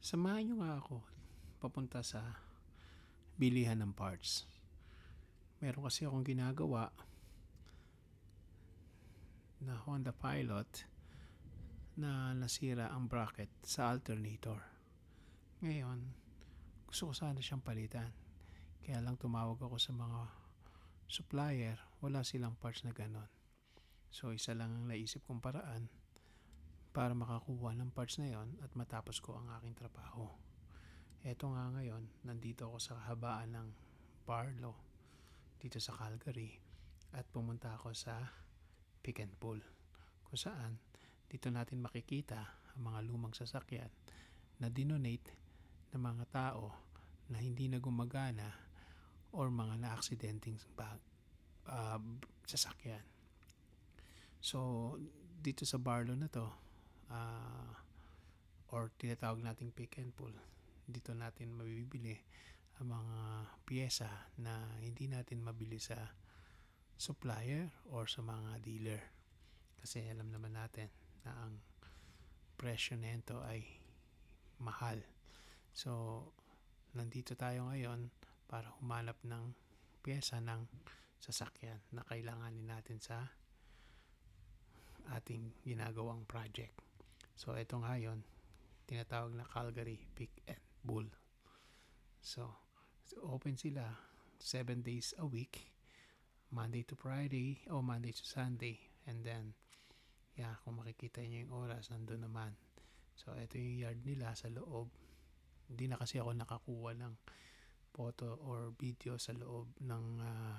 Samahan nyo nga ako papunta sa bilihan ng parts. Meron kasi akong ginagawa na Honda Pilot na nasira ang bracket sa alternator. Ngayon, gusto ko sana siyang palitan. Kaya lang tumawag ako sa mga supplier, wala silang parts na ganon. So isa lang ang naisip kong paraan para makakuha ng parts na yon at matapos ko ang aking trabaho. Eto nga ngayon, nandito ako sa kahabaan ng Barlo dito sa Calgary at pumunta ako sa Pick and Pull kung saan dito natin makikita ang mga lumang sasakyan na dinonate ng mga tao na hindi na gumagana or mga na-accidenting bag, uh, ah, sasakyan. So, dito sa Barlow na to, uh, or tinatawag nating pick and pull dito natin mabibili ang mga piyesa na hindi natin mabili sa supplier or sa mga dealer kasi alam naman natin na ang presyo nito ay mahal so nandito tayo ngayon para humanap ng piyesa ng sasakyan na kailanganin natin sa ating ginagawang project So, ito hayon, tinatawag na Calgary Pick and Bull. So, so open sila 7 days a week, Monday to Friday o Monday to Sunday. And then, yeah, kung makikita niyo yung oras, nandun naman. So, ito yung yard nila sa loob. Hindi na kasi ako nakakuha ng photo or video sa loob ng uh,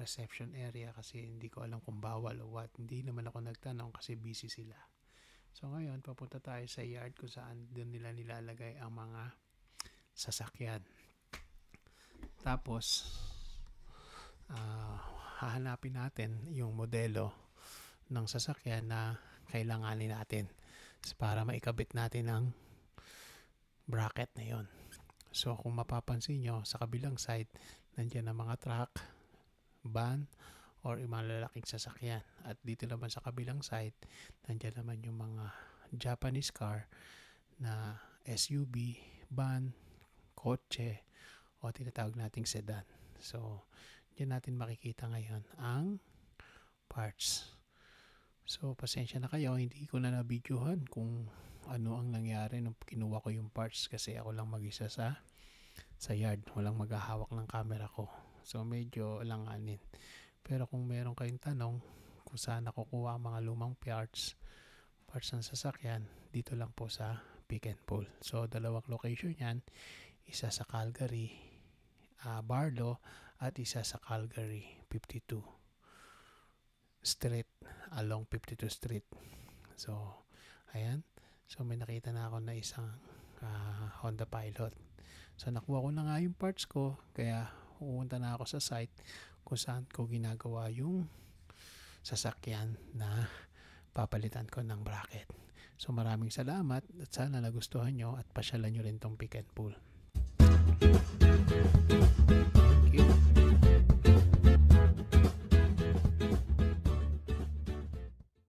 reception area kasi hindi ko alam kung bawal o what. Hindi naman ako nagtanong kasi busy sila. So ngayon, papunta tayo sa yard kung saan doon nila nilalagay ang mga sasakyan. Tapos, uh, hahanapin natin yung modelo ng sasakyan na kailanganin natin para maikabit natin ang bracket na yon. So kung mapapansin nyo, sa kabilang side, nandiyan ang mga truck, van, or yung lalaking sasakyan. At dito naman sa kabilang side, nandiyan naman yung mga Japanese car na SUV, van, kotse, o tinatawag nating sedan. So, dyan natin makikita ngayon ang parts. So, pasensya na kayo, hindi ko na nabidyohan kung ano ang nangyari nung kinuha ko yung parts kasi ako lang mag-isa sa sa yard. Walang maghahawak ng camera ko. So, medyo langanin. Pero kung meron kayong tanong kung saan nakukuha ang mga lumang parts, parts ng sasakyan, dito lang po sa Pick and Pull. So, dalawang location yan, isa sa Calgary, uh, ah, Bardo, at isa sa Calgary, 52 Street, along 52 Street. So, ayan. So, may nakita na ako na isang uh, Honda Pilot. So, nakuha ko na nga yung parts ko, kaya pupunta na ako sa site kung saan ko ginagawa yung sasakyan na papalitan ko ng bracket. So maraming salamat at sana nagustuhan nyo at pasyalan nyo rin tong pick and pull.